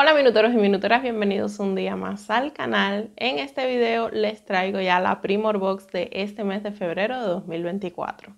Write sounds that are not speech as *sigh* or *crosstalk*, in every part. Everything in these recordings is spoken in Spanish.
Hola minuteros y minuteras, bienvenidos un día más al canal. En este video les traigo ya la Primor Box de este mes de febrero de 2024.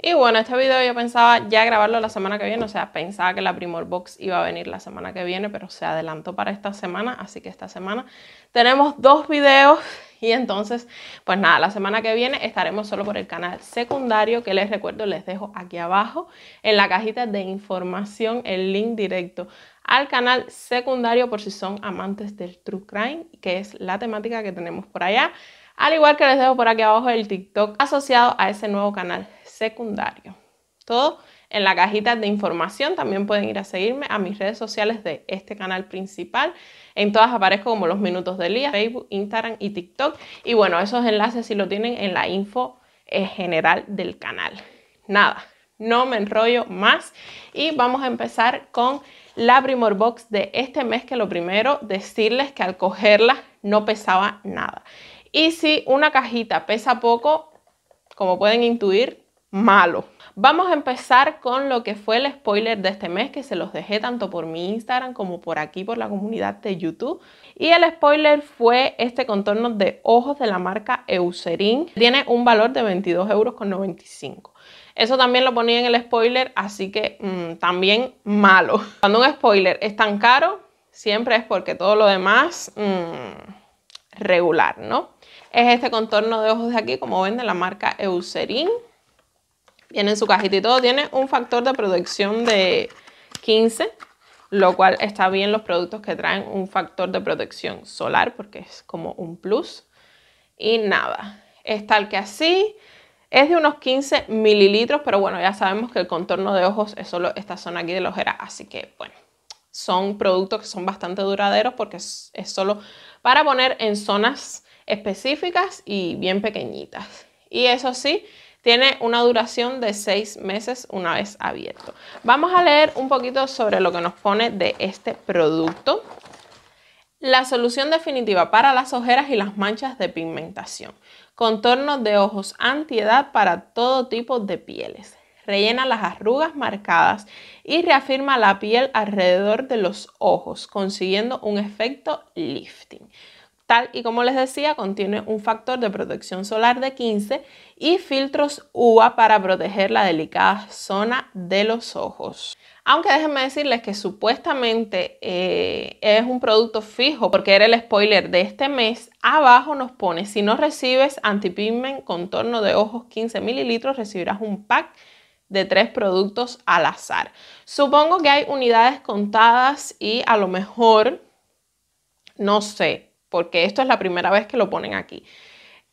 Y bueno, este video yo pensaba ya grabarlo la semana que viene, o sea, pensaba que la Primor Box iba a venir la semana que viene, pero se adelantó para esta semana, así que esta semana tenemos dos videos *laughs* Y entonces, pues nada, la semana que viene estaremos solo por el canal secundario, que les recuerdo, les dejo aquí abajo en la cajita de información el link directo al canal secundario por si son amantes del True Crime, que es la temática que tenemos por allá. Al igual que les dejo por aquí abajo el TikTok asociado a ese nuevo canal secundario. Todo en la cajita de información también pueden ir a seguirme a mis redes sociales de este canal principal. En todas aparezco como los minutos del día, Facebook, Instagram y TikTok. Y bueno, esos enlaces si lo tienen en la info eh, general del canal. Nada, no me enrollo más y vamos a empezar con la Primor Box de este mes que lo primero decirles que al cogerla no pesaba nada. Y si una cajita pesa poco, como pueden intuir, malo. Vamos a empezar con lo que fue el spoiler de este mes, que se los dejé tanto por mi Instagram como por aquí, por la comunidad de YouTube. Y el spoiler fue este contorno de ojos de la marca Eucerin. Tiene un valor de 22,95 euros. Eso también lo ponía en el spoiler, así que mm, también malo. Cuando un spoiler es tan caro, siempre es porque todo lo demás mm, regular, ¿no? Es este contorno de ojos de aquí, como ven, de la marca Eucerin en su cajita y todo. Tiene un factor de protección de 15, lo cual está bien los productos que traen un factor de protección solar porque es como un plus. Y nada, es tal que así. Es de unos 15 mililitros, pero bueno, ya sabemos que el contorno de ojos es solo esta zona aquí de la ojera, así que bueno, son productos que son bastante duraderos porque es, es solo para poner en zonas específicas y bien pequeñitas. Y eso sí, tiene una duración de seis meses una vez abierto. Vamos a leer un poquito sobre lo que nos pone de este producto. La solución definitiva para las ojeras y las manchas de pigmentación. Contorno de ojos antiedad para todo tipo de pieles. Rellena las arrugas marcadas y reafirma la piel alrededor de los ojos, consiguiendo un efecto lifting. Tal y como les decía, contiene un factor de protección solar de 15 y filtros UVA para proteger la delicada zona de los ojos. Aunque déjenme decirles que supuestamente eh, es un producto fijo, porque era el spoiler de este mes, abajo nos pone, si no recibes antipigment contorno de ojos 15 mililitros, recibirás un pack de tres productos al azar. Supongo que hay unidades contadas y a lo mejor, no sé, porque esto es la primera vez que lo ponen aquí.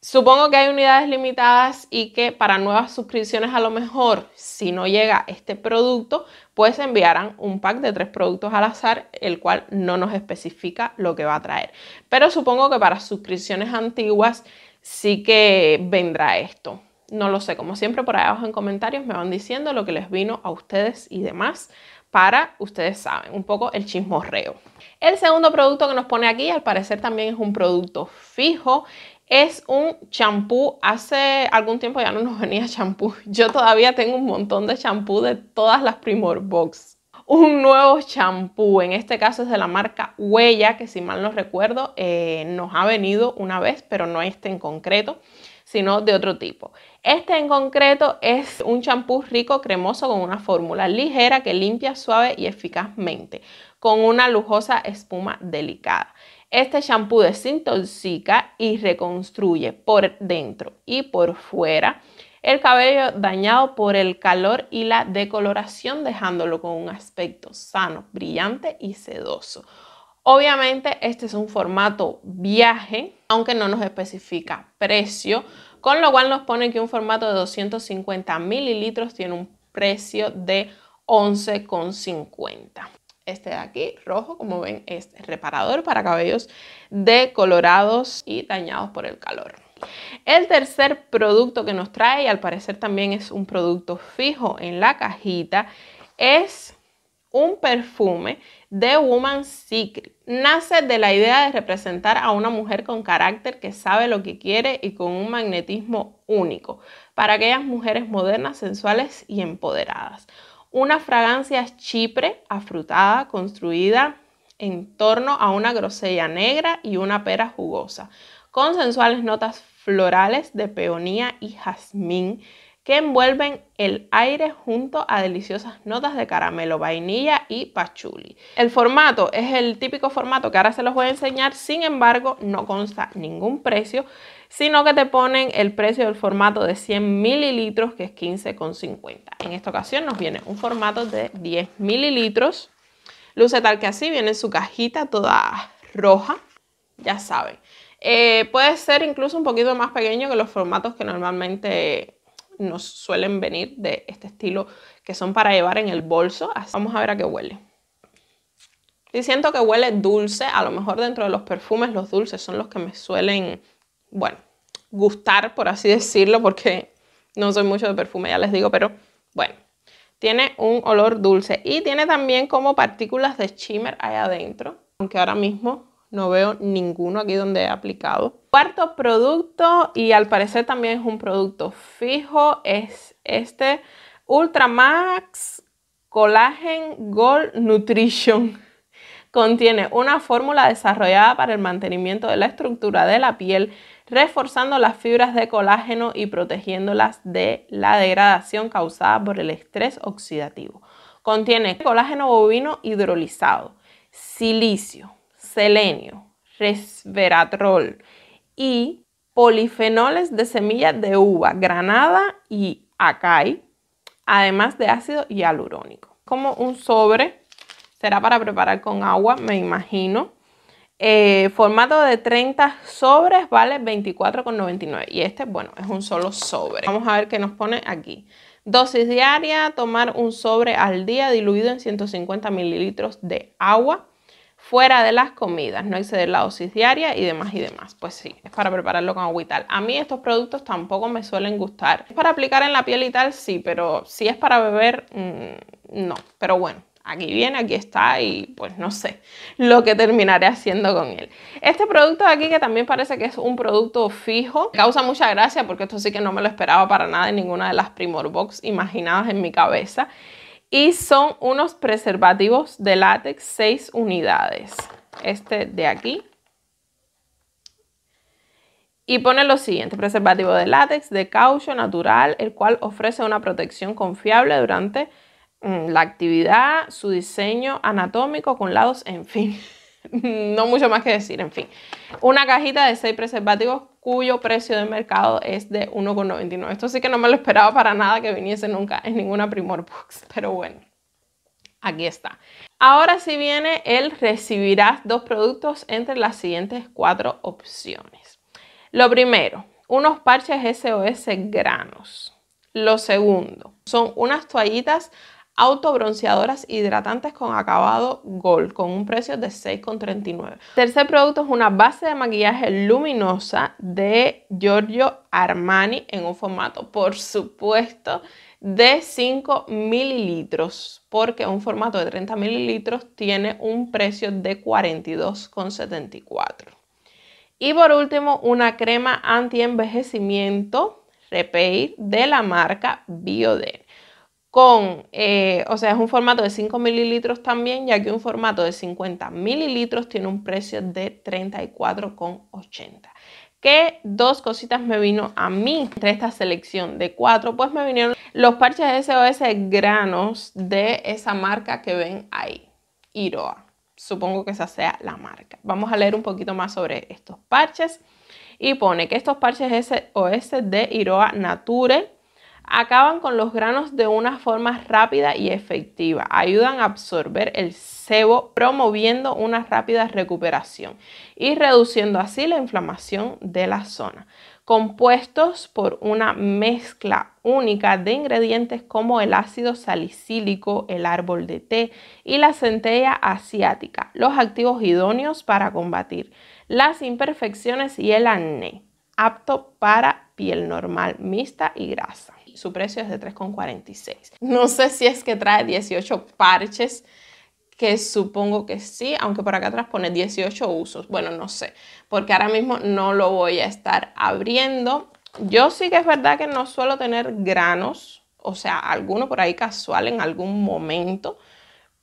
Supongo que hay unidades limitadas y que para nuevas suscripciones a lo mejor, si no llega este producto, pues enviarán un pack de tres productos al azar, el cual no nos especifica lo que va a traer. Pero supongo que para suscripciones antiguas sí que vendrá esto. No lo sé, como siempre por ahí abajo en comentarios me van diciendo lo que les vino a ustedes y demás para, ustedes saben, un poco el chismorreo. El segundo producto que nos pone aquí, al parecer también es un producto fijo, es un champú. Hace algún tiempo ya no nos *laughs* venía champú. Yo todavía tengo un montón de champú de todas las Primor Box. Un nuevo champú, en este caso es de la marca Huella, que si mal no recuerdo eh, nos ha venido una vez, pero no este en concreto sino de otro tipo. Este en concreto es un champú rico cremoso con una fórmula ligera que limpia suave y eficazmente, con una lujosa espuma delicada. Este champú desintoxica y reconstruye por dentro y por fuera el cabello dañado por el calor y la decoloración, dejándolo con un aspecto sano, brillante y sedoso. Obviamente este es un formato viaje, aunque no nos especifica precio, con lo cual nos pone que un formato de 250 mililitros tiene un precio de 11,50. Este de aquí, rojo, como ven, es reparador para cabellos decolorados y dañados por el calor. El tercer producto que nos trae, y al parecer también es un producto fijo en la cajita, es un perfume de Woman Secret. Nace de la idea de representar a una mujer con carácter que sabe lo que quiere y con un magnetismo único para aquellas mujeres modernas, sensuales y empoderadas. Una fragancia chipre, afrutada, construida en torno a una grosella negra y una pera jugosa, con sensuales notas florales de peonía y jazmín que envuelven el aire junto a deliciosas notas de caramelo, vainilla y pachuli. El formato es el típico formato que ahora se los voy a enseñar, sin embargo no consta ningún precio, sino que te ponen el precio del formato de 100 mililitros que es 15,50. En esta ocasión nos viene un formato de 10 mililitros, luce tal que así, viene su cajita toda roja, ya saben. Eh, puede ser incluso un poquito más pequeño que los formatos que normalmente nos suelen venir de este estilo que son para llevar en el bolso. Vamos a ver a qué huele. Y siento que huele dulce, a lo mejor dentro de los perfumes los dulces son los que me suelen, bueno, gustar, por así decirlo, porque no soy mucho de perfume, ya les digo, pero bueno, tiene un olor dulce y tiene también como partículas de shimmer ahí adentro, aunque ahora mismo no veo ninguno aquí donde he aplicado. Cuarto producto, y al parecer también es un producto fijo, es este Ultra Max Collagen Gold Nutrition. Contiene una fórmula desarrollada para el mantenimiento de la estructura de la piel, reforzando las fibras de colágeno y protegiéndolas de la degradación causada por el estrés oxidativo. Contiene colágeno bovino hidrolizado, silicio, selenio, resveratrol, y polifenoles de semillas de uva, granada y acai, además de ácido hialurónico. Como un sobre, será para preparar con agua, me imagino. Eh, formato de 30 sobres vale 24,99 y este, bueno, es un solo sobre. Vamos a ver qué nos pone aquí. Dosis diaria, tomar un sobre al día diluido en 150 mililitros de agua fuera de las comidas, no exceder la dosis diaria y demás y demás. Pues sí, es para prepararlo con agua y tal A mí estos productos tampoco me suelen gustar. Es para aplicar en la piel y tal, sí, pero si es para beber, mm, no. Pero bueno, aquí viene, aquí está y pues no sé lo que terminaré haciendo con él. Este producto de aquí que también parece que es un producto fijo, causa mucha gracia porque esto sí que no me lo esperaba para nada en ninguna de las Primor Box imaginadas en mi cabeza. Y son unos preservativos de látex, 6 unidades. Este de aquí. Y pone lo siguiente, preservativo de látex de caucho natural, el cual ofrece una protección confiable durante mm, la actividad, su diseño anatómico con lados, en fin. *laughs* *laughs* no mucho más que decir, en fin. Una cajita de 6 preservativos cuyo precio de mercado es de 1,99. Esto sí que no me lo esperaba para nada que viniese nunca en ninguna Primor Box, *laughs* pero bueno, aquí está. Ahora si viene él recibirás dos productos entre las siguientes cuatro opciones. Lo primero, unos parches SOS granos. Lo segundo, son unas toallitas autobronceadoras hidratantes con acabado gold con un precio de 6,39. Tercer producto es una base de maquillaje luminosa de Giorgio Armani en un formato, por supuesto, de 5 mililitros, porque un formato de 30 mililitros tiene un precio de 42,74. Y por último, una crema anti-envejecimiento Repair de la marca Bioderma con, eh, o sea, es un formato de 5 mililitros también, ya que un formato de 50 mililitros tiene un precio de 34,80. ¿Qué dos cositas me vino a mí entre esta selección de cuatro? Pues me vinieron los parches SOS granos de esa marca que ven ahí, Iroa. Supongo que esa sea la marca. Vamos a leer un poquito más sobre estos parches. Y pone que estos parches SOS de Iroa Nature acaban con los granos de una forma rápida y efectiva, ayudan a absorber el sebo promoviendo una rápida recuperación y reduciendo así la inflamación de la zona. Compuestos por una mezcla única de ingredientes como el ácido salicílico, el árbol de té y la centella asiática, los activos idóneos para combatir las imperfecciones y el acné, apto para piel normal, mixta y grasa su precio es de 3,46. No sé si es que trae 18 parches, que supongo que sí, aunque por acá atrás pone 18 usos. Bueno, no sé, porque ahora mismo no lo voy a estar abriendo. Yo sí que es verdad que no suelo tener granos, o sea, alguno por ahí casual en algún momento,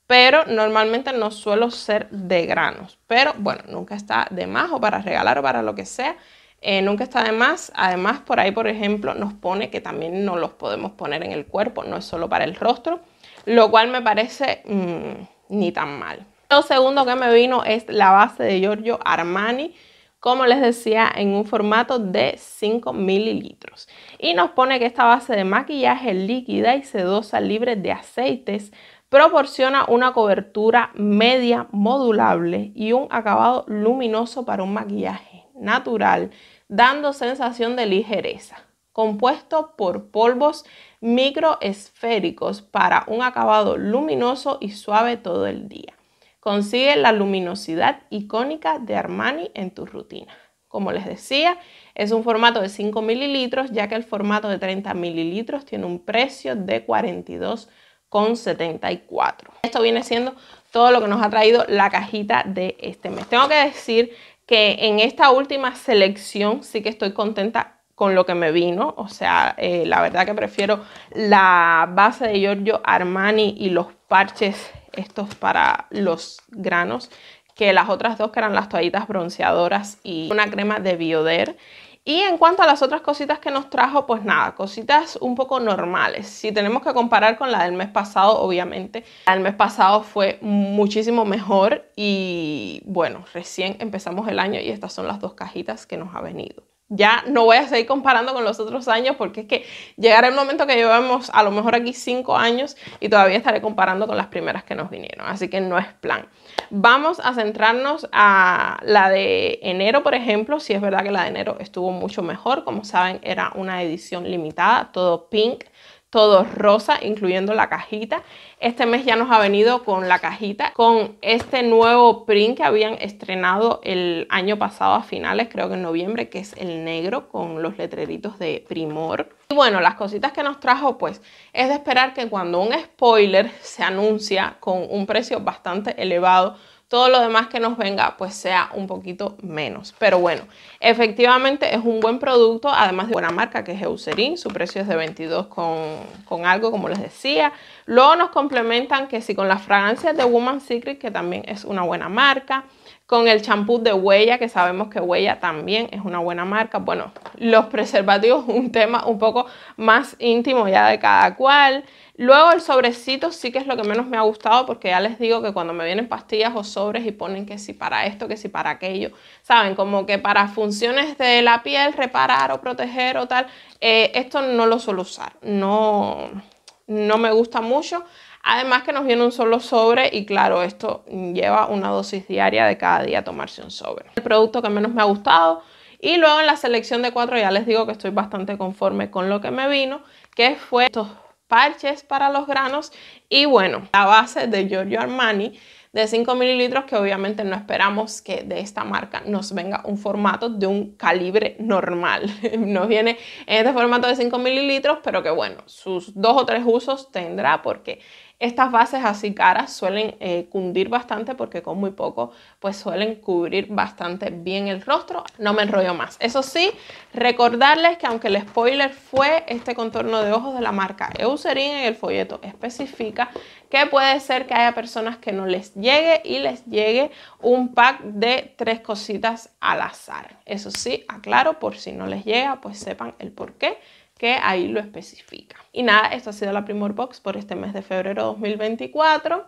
pero normalmente no suelo ser de granos. Pero bueno, nunca está de más o para regalar o para lo que sea. Eh, nunca está de más. Además, por ahí, por ejemplo, nos pone que también no los podemos poner en el cuerpo, no es solo para el rostro, lo cual me parece mm, ni tan mal. Lo segundo que me vino es la base de Giorgio Armani, como les decía, en un formato de 5 mililitros. Y nos pone que esta base de maquillaje líquida y sedosa libre de aceites proporciona una cobertura media modulable y un acabado luminoso para un maquillaje natural dando sensación de ligereza, compuesto por polvos microesféricos para un acabado luminoso y suave todo el día. Consigue la luminosidad icónica de Armani en tu rutina. Como les decía, es un formato de 5 mililitros, ya que el formato de 30 mililitros tiene un precio de 42,74. Esto viene siendo todo lo que nos ha traído la cajita de este mes. Tengo que decir que en esta última selección sí que estoy contenta con lo que me vino. O sea, eh, la verdad que prefiero la base de Giorgio Armani y los parches estos para los granos que las otras dos que eran las toallitas bronceadoras y una crema de Bioder. Y en cuanto a las otras cositas que nos trajo, pues nada, cositas un poco normales. Si tenemos que comparar con la del mes pasado, obviamente, la del mes pasado fue muchísimo mejor y bueno, recién empezamos el año y estas son las dos cajitas que nos ha venido. Ya no voy a seguir comparando con los otros años porque es que llegará el momento que llevamos a lo mejor aquí cinco años y todavía estaré comparando con las primeras que nos vinieron. Así que no es plan. Vamos a centrarnos a la de enero, por ejemplo. Si es verdad que la de enero estuvo mucho mejor. Como saben, era una edición limitada, todo pink todo rosa, incluyendo la cajita. Este mes ya nos ha venido con la cajita, con este nuevo print que habían estrenado el año pasado a finales, creo que en noviembre, que es el negro con los letreritos de primor. Y bueno, las cositas que nos trajo, pues es de esperar que cuando un spoiler se anuncia con un precio bastante elevado, todo lo demás que nos venga pues sea un poquito menos. Pero bueno, efectivamente es un buen producto, además de buena marca que es Eucerin, su precio es de 22 con, algo, como les decía. Luego nos complementan que si con las fragancias de Woman Secret, que también es una buena marca con el champú de huella, que sabemos que huella también es una buena marca. Bueno, los preservativos, *laughs* un tema un poco más íntimo ya de cada cual. Luego el sobrecito sí que es lo que menos me ha gustado porque ya les digo que cuando me vienen pastillas o sobres y ponen que si para esto, que si para aquello, saben, como que para funciones de la piel, reparar o proteger o tal, eh, esto no lo suelo usar, no, no me gusta mucho. Además que nos viene un solo sobre y claro, esto lleva una dosis diaria de cada día tomarse un sobre. El producto que menos me ha gustado y luego en la selección de cuatro ya les digo que estoy bastante conforme con lo que me vino, que fue estos parches para los granos y bueno, la base de Giorgio Armani de 5 mililitros que obviamente no esperamos que de esta marca nos venga un formato de un calibre normal. *laughs* Nos viene en este formato de 5 mililitros, pero que bueno, sus dos o tres usos tendrá porque estas bases así caras suelen eh, cundir bastante porque con muy poco pues suelen cubrir bastante bien el rostro. No me enrollo más. Eso sí, recordarles que aunque el spoiler fue este contorno de ojos de la marca Eucerin en el folleto especifica que puede ser que haya personas que no les llegue y les llegue un pack de tres cositas al azar. Eso sí, aclaro por si no les llega pues sepan el por qué que ahí lo especifica. Y nada, esto ha sido la Primor Box por este mes de febrero 2024.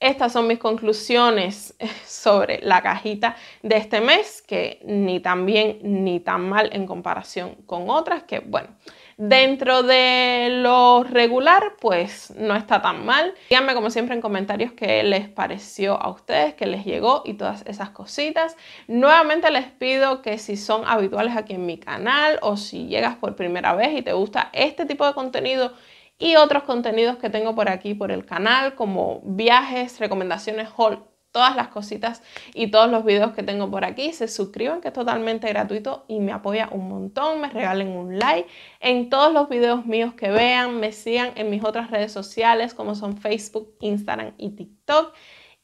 Estas son mis conclusiones *laughs* sobre la cajita de este mes, que ni tan bien ni tan mal en comparación con otras, que bueno, dentro de lo regular, pues no está tan mal. Díganme como siempre en comentarios qué les pareció a ustedes, qué les llegó y todas esas cositas. Nuevamente les pido que si son habituales aquí en mi canal o si llegas por primera vez y te gusta este tipo de contenido, y otros contenidos que tengo por aquí por el canal como viajes, recomendaciones, haul todas las cositas y todos los videos que tengo por aquí. Se suscriban que es totalmente gratuito y me apoya un montón. Me regalen un like en todos los videos míos que vean. Me sigan en mis otras redes sociales como son Facebook, Instagram y TikTok.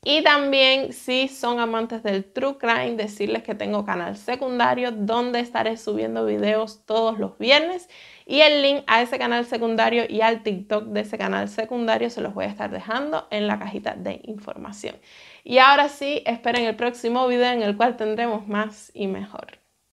Y también si son amantes del True Crime, decirles que tengo canal secundario donde estaré subiendo videos todos los viernes. Y el link a ese canal secundario y al TikTok de ese canal secundario se los voy a estar dejando en la cajita de información. Y ahora sí, esperen el próximo video en el cual tendremos más y mejor.